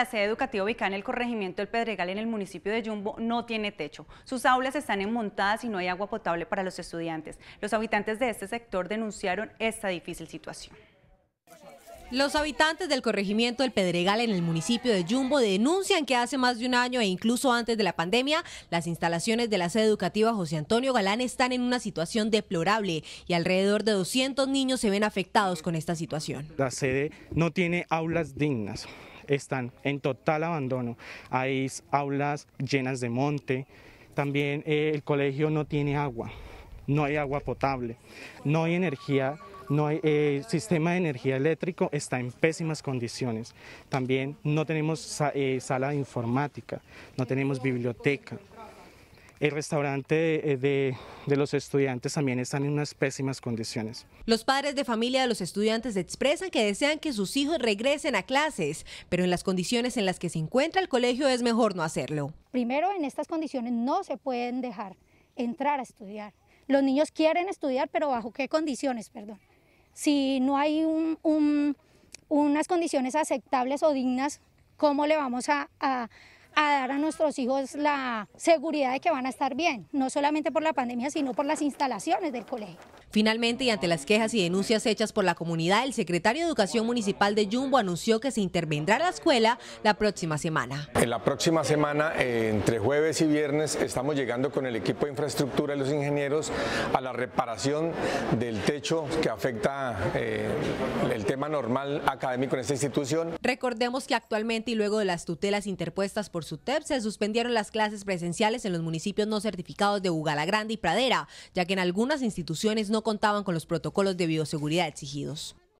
La sede educativa ubicada en el corregimiento del Pedregal en el municipio de Yumbo no tiene techo. Sus aulas están enmontadas y no hay agua potable para los estudiantes. Los habitantes de este sector denunciaron esta difícil situación. Los habitantes del corregimiento del Pedregal en el municipio de Yumbo denuncian que hace más de un año e incluso antes de la pandemia, las instalaciones de la sede educativa José Antonio Galán están en una situación deplorable y alrededor de 200 niños se ven afectados con esta situación. La sede no tiene aulas dignas, están en total abandono. Hay aulas llenas de monte, también eh, el colegio no tiene agua, no hay agua potable, no hay energía no hay, el eh, sistema de energía eléctrica está en pésimas condiciones. También no tenemos eh, sala de informática, no tenemos biblioteca. El restaurante eh, de, los estudiantes también está en unas pésimas condiciones. Los padres de familia de los estudiantes expresan que desean que sus hijos regresen a clases, pero en las condiciones en las que se encuentra el colegio es mejor no hacerlo. Primero, en estas condiciones no se pueden dejar entrar a estudiar. Los niños quieren estudiar, pero bajo qué condiciones, perdón si no hay unas condiciones aceptables o dignas, ¿cómo le vamos a, dar a nuestros hijos la seguridad de que van a estar bien? No solamente por la pandemia, sino por las instalaciones del colegio. Finalmente, y ante las quejas y denuncias hechas por la comunidad, el secretario de Educación Municipal de Jumbo anunció que se intervendrá la escuela la próxima semana. En la próxima semana, eh, entre jueves y viernes, estamos llegando con el equipo de infraestructura y los ingenieros a la reparación del techo que afecta eh, el tema normal académico en esta institución. Recordemos que actualmente y luego de las tutelas interpuestas por SUTEP, se suspendieron las clases presenciales en los municipios no certificados de Grande y Pradera, ya que en algunas instituciones no no contaban con los protocolos de bioseguridad exigidos.